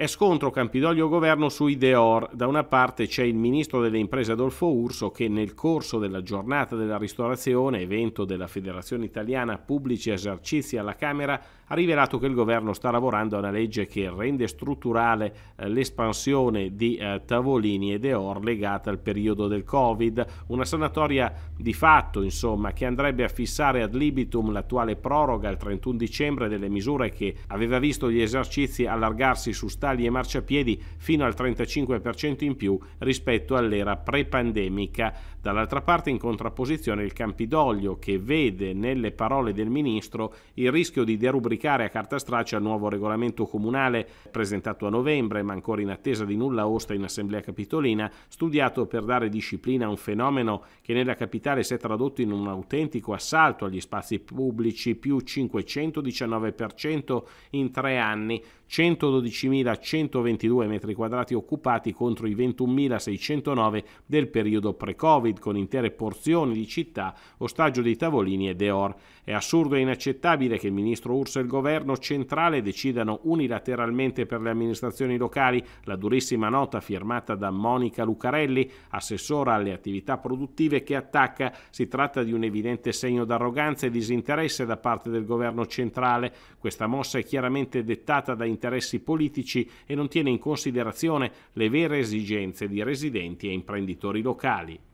È scontro Campidoglio-Governo sui Deor. Da una parte c'è il ministro delle imprese Adolfo Urso che nel corso della giornata della ristorazione, evento della Federazione Italiana Pubblici Esercizi alla Camera, ha rivelato che il governo sta lavorando a una legge che rende strutturale eh, l'espansione di eh, tavolini e Deor legata al periodo del Covid, una sanatoria di fatto, insomma, che andrebbe a fissare ad libitum l'attuale proroga al 31 dicembre delle misure che aveva visto gli esercizi allargarsi su stati statali e marciapiedi fino al 35% in più rispetto all'era pre-pandemica. Dall'altra parte in contrapposizione il Campidoglio che vede nelle parole del Ministro il rischio di derubricare a carta straccia il nuovo regolamento comunale presentato a novembre ma ancora in attesa di nulla osta in Assemblea Capitolina, studiato per dare disciplina a un fenomeno che nella capitale si è tradotto in un autentico assalto agli spazi pubblici più 519% in tre anni, 112.122 metri quadrati occupati contro i 21.609 del periodo pre-Covid, con intere porzioni di città, ostaggio dei tavolini e deor. È assurdo e inaccettabile che il ministro Urso e il governo centrale decidano unilateralmente per le amministrazioni locali. La durissima nota firmata da Monica Lucarelli, assessora alle attività produttive, che attacca. Si tratta di un evidente segno d'arroganza e disinteresse da parte del governo centrale. Questa mossa è chiaramente dettata da interessi interessi politici e non tiene in considerazione le vere esigenze di residenti e imprenditori locali.